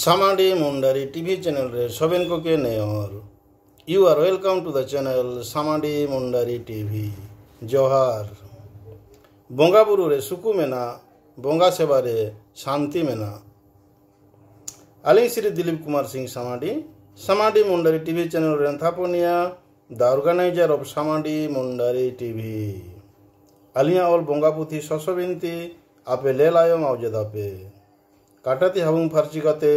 সামাডি Mundari TV চ্যানেলের সবেনকোকে নেওয়ার you are welcome to the channel Samadi Mundari TV জহার ᱵᱚᱸᱜᱟᱼᱵᱩᱨᱩ ᱨᱮ ᱥᱩᱠᱩ ᱢᱮᱱᱟ ᱵᱚᱸᱜᱟ ᱥᱮᱵᱟ ᱨᱮ ᱥᱟᱱᱛᱤ ᱢᱮᱱᱟ ᱟᱹᱞᱤᱧ ᱥᱨᱤ ᱫᱤᱞᱤᱯ ᱠᱩᱢᱟᱨ ᱥᱤᱝ ᱥᱟᱢᱟᱰᱤ ᱥᱟᱢᱟᱰᱤ ᱢᱩᱱᱰᱟᱨᱤ ᱴᱤᱵᱷᱤ ᱪᱮᱱᱮᱞ ᱨᱮᱱ ᱛᱷᱟᱯᱚᱱᱤᱭᱟ ᱫᱟ organiser of Samadi Mundari TV ᱟᱹᱞᱤᱧᱟᱜ ᱚᱞ ᱵᱚᱸᱜᱟ ᱯᱩᱛᱷᱤ ᱥᱚᱥᱚᱵᱤᱱᱛᱤ ᱟᱯᱮ ᱞᱮ ᱞᱟᱭᱚᱢ ᱟᱣᱡᱮᱫᱟᱯᱮ কাটাতে হাবুং ফার্চি কাতে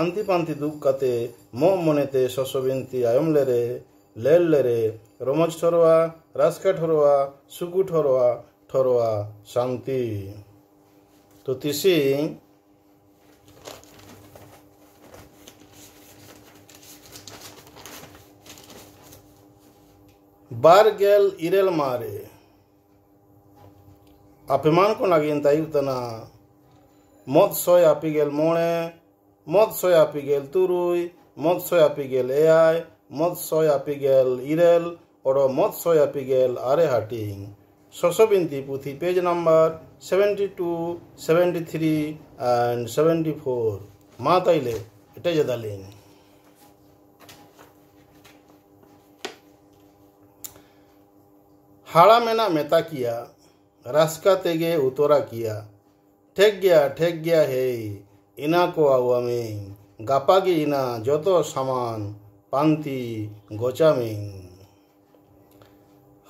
আন্তি পান্তি দুঃখ কাতে মো মনেতে শশবিন্তি আয়মলে রে লেল লে রে রমজ ঠরোয়া রাস্কা ঠরোয়া সুকু ঠরোয়া ঠরোয়া শান্তি তো তিসি বারগেল ইরেল মারে আপেমানকো লাগে এন্তাই উতনা ᱢᱚᱫ ᱥᱚᱭ ᱟᱯᱮᱜᱮᱞ ᱢᱚᱬᱮ ᱢᱚᱫ ᱥᱚᱭ ᱟᱯᱮᱜᱮᱞ ᱛᱩᱨᱩᱭ ᱢᱚᱫ ᱥᱚᱭ ᱟᱯᱮᱜᱮᱞ ᱮᱭᱟᱭ ᱢᱚᱫ ᱥᱚᱭ ᱟᱯᱮᱜᱮᱞ ᱤᱨᱟᱹᱞ ᱚᱲᱚ ᱢᱚᱫ ᱥᱚᱭ ᱟᱯᱮᱜᱮᱞ ᱟᱨᱮ ᱦᱟᱹᱴᱤᱧ ᱥᱚᱥᱚᱵᱤᱱᱛᱤ ᱯᱩᱛᱷᱤ page number seventy two seventy three and seventy four মা তাইলে এটা যে দালিন হাড়া মেনা মেতা কিয়া রাস্কা তেগে উতরা কিয়া ᱴᱷᱤᱠ ᱜᱮᱭᱟ ᱴᱷᱤᱠ ᱜᱮᱭᱟ ᱦᱮᱭ ᱤᱱᱟ ᱠᱚ ᱟᱣᱟᱢᱤᱧ ᱜᱟᱯᱟ ᱜᱮ ᱤᱱᱟ ᱡᱚᱛᱚ ᱥᱟᱢᱟᱱ ᱯᱟᱱᱛᱤ ᱜᱚᱪᱟᱢᱤᱧ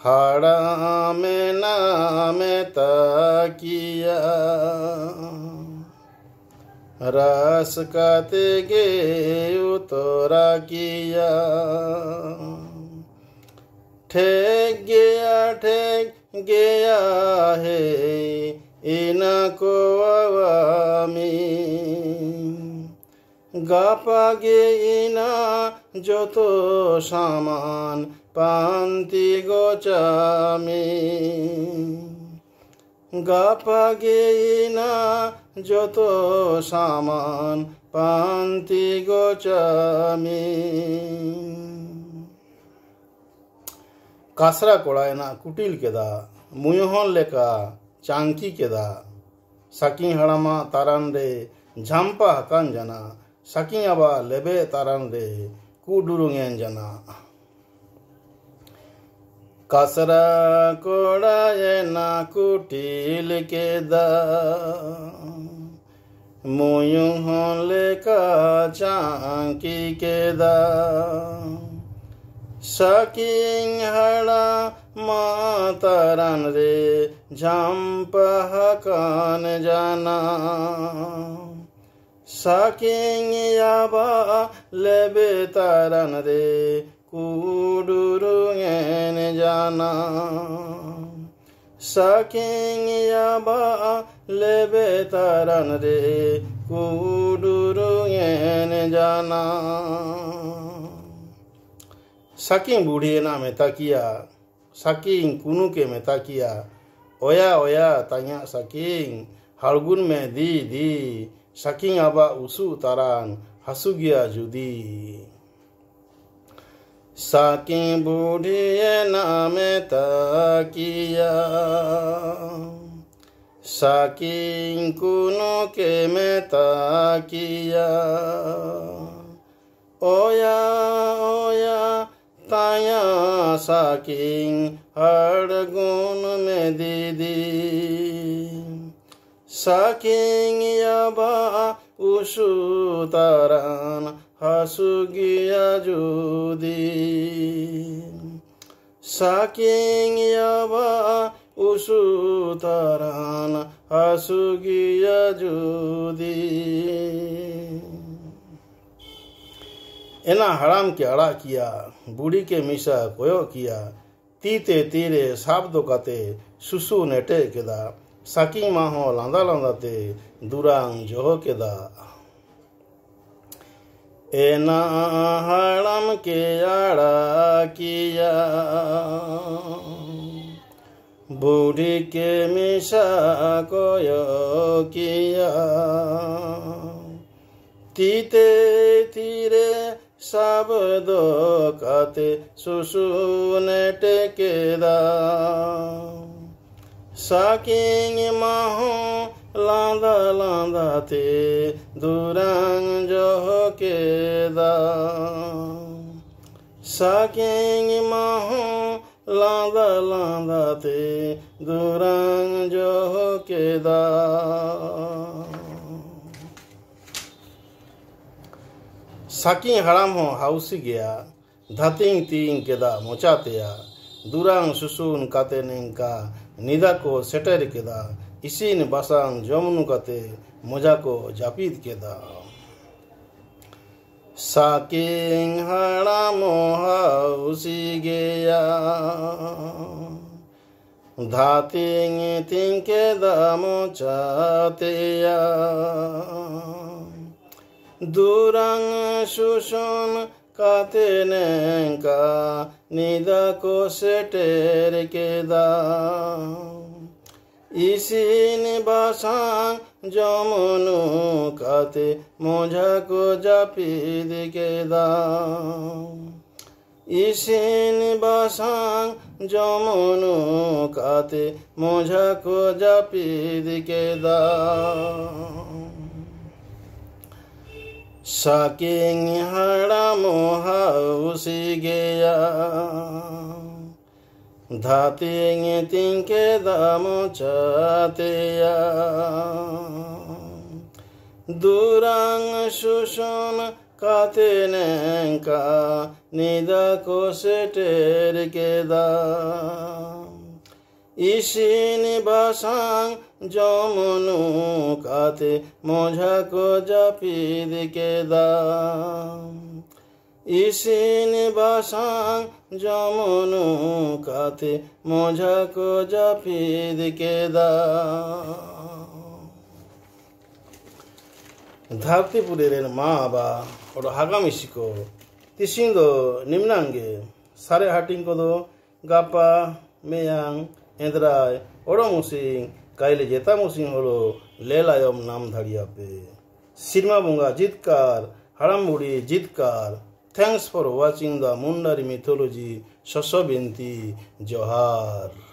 ᱦᱟᱲᱟᱢᱮ ᱱᱟᱢᱮ ᱛᱟᱠᱤᱭᱟ রাস কাতে গে উতরা কিয়া ঠেক গেয়া ঠেক গেয়া হে ইনাকোয়ামি গাপাগে ইনা যত সামান পান্তি গোচামি গাপাগে ইনা যত সামান পান্তি গোচামি কাসরা কড়ায় না কুটিল কেদা মুহন লেখা ᱪᱟᱝᱠᱤ ᱠᱮᱫᱟ ᱥᱟᱹᱠᱤ ᱦᱟᱲᱟᱢᱟ ᱛᱟᱨᱟᱱ ᱨᱮ ᱡᱷᱟᱢᱯᱟ ᱦᱟᱠᱟᱱ ᱡᱟᱱᱟ ᱥᱟᱹᱠᱤ ᱟᱵᱟ ᱞᱮᱵᱮ ᱛᱟᱨᱟᱱ ᱨᱮ ᱠᱩᱰᱩᱨᱩᱝᱮᱱ ᱡᱟᱱᱟ ಕಸರ ಕೊಡಯನ ಕುಟೀಲ್ ಕೇದ ಮುಯು ಹೊಲೆಕ ᱠᱮᱫᱟ ಕೇದ ಸಕಿಂಗ್ ᱢᱟ ᱛᱟᱨᱟᱱ ᱨᱮ ජම්පහකාන ජනා සකිංයබා ලැබෙතරනදේ කුඩුරුගෙන ජනා සකිංයබා ලැබෙතරනදේ කුඩුරුගෙන ජනා සකින් බූढ़िए ना में तकिया सकिन कुनू के में तकिया Oya oya tanya saking halgun me di saking apa usu taran hasugia judi. Saking budi name takia. Saking kuno keme ya, Oya oya সাকিং হর গুণ মে দিদি সাকিং বা উষু তারান হাসু গিয়া যুদি সাকিং বা উষু তারান হাসু গিয়া যদি एना हराम के अड़ा किया बूढ़ी के मीसा कोयो किया तीते तीरे साप दोकाते सुसु नेटे केदा साकी माहो लांदा ते दुरांग जोहो केदा एना हराम के अड़ा किया बूढ़ी के मिशा कोयो किया तीते तीरे शब्दो कते सुसुन केदा साकिंग महो लांदा लांदा ते दुरंग जो केदा साकिंग महो लांदा लांदा ते दुरंग जो केदा saking haram ho hausi gea dhating ting keda mochatea durang susun kate ninka nidako seter keda isin basang jomnu kate mojako japid keda saking haram ho hausi gea धातिंग तिंके दामो चातेया দুরং শোষণ কাতে নেকা নিদা কোষেটের কেদা ইসিন বাসাং যমনু কাতে মোঝা কো জাপিদ কেদা ইসিন বাসাং যমনু কাতে মোঝা কো জাপিদ কেদা Saking haramu hausigeya Dhating tinke damu chateya Durang shushon katenenka Nida koseter keda ঈশিন বাসাং যমনু কাতে মঝাক জাপিদিকে দাম ঈশিন বাসাং যমনু কাতে মঝাক জাপিদিকে দাম ಧಾರ್ತಿಪುರಿರೇನ ಮಾ ಬಾ ಅವರು ಹಾಗಾಮಿಸಿಕೋ ತಿಸಿಂದು ನಿಮ್ನಂಗೆ ಸರೆ ಹಾಟಿಂಕೋದು ಗಪ್ಪ ಮೇಯಾಂಗ್ হেঁদরায় ওড়মুসিং কাইলে জেতামুসিং হলো লেলায়ম নাম ধারিয়াপে সিনেমাবুঙ্গা জিৎকার হারামবুড়ি জিৎকার thanks for watching the Mundari mythology শশবিন্তি জহার